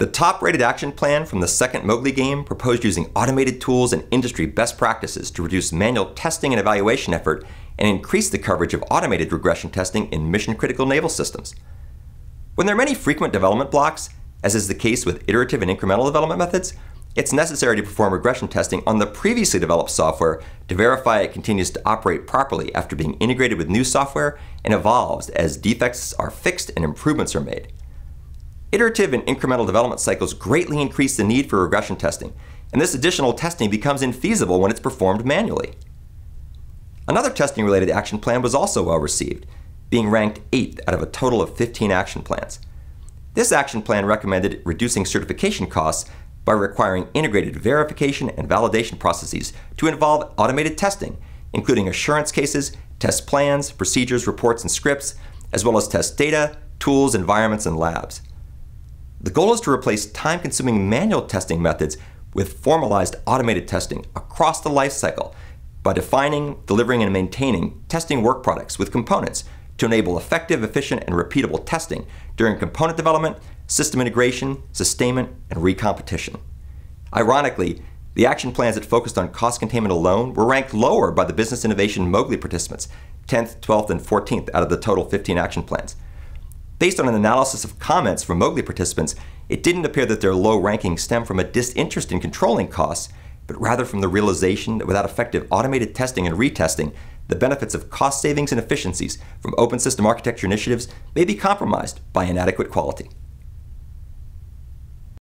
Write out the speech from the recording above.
The top rated action plan from the second Mowgli game proposed using automated tools and industry best practices to reduce manual testing and evaluation effort and increase the coverage of automated regression testing in mission critical naval systems. When there are many frequent development blocks, as is the case with iterative and incremental development methods, it's necessary to perform regression testing on the previously developed software to verify it continues to operate properly after being integrated with new software and evolves as defects are fixed and improvements are made. Iterative and incremental development cycles greatly increase the need for regression testing, and this additional testing becomes infeasible when it's performed manually. Another testing related action plan was also well received, being ranked 8th out of a total of 15 action plans. This action plan recommended reducing certification costs by requiring integrated verification and validation processes to involve automated testing, including assurance cases, test plans, procedures, reports, and scripts, as well as test data, tools, environments, and labs. The goal is to replace time consuming manual testing methods with formalized automated testing across the lifecycle by defining, delivering, and maintaining testing work products with components to enable effective, efficient, and repeatable testing during component development, system integration, sustainment, and recompetition. Ironically, the action plans that focused on cost containment alone were ranked lower by the Business Innovation Mowgli participants, 10th, 12th, and 14th out of the total 15 action plans. Based on an analysis of comments from Mowgli participants, it didn't appear that their low ranking stemmed from a disinterest in controlling costs, but rather from the realization that without effective automated testing and retesting, the benefits of cost savings and efficiencies from open system architecture initiatives may be compromised by inadequate quality.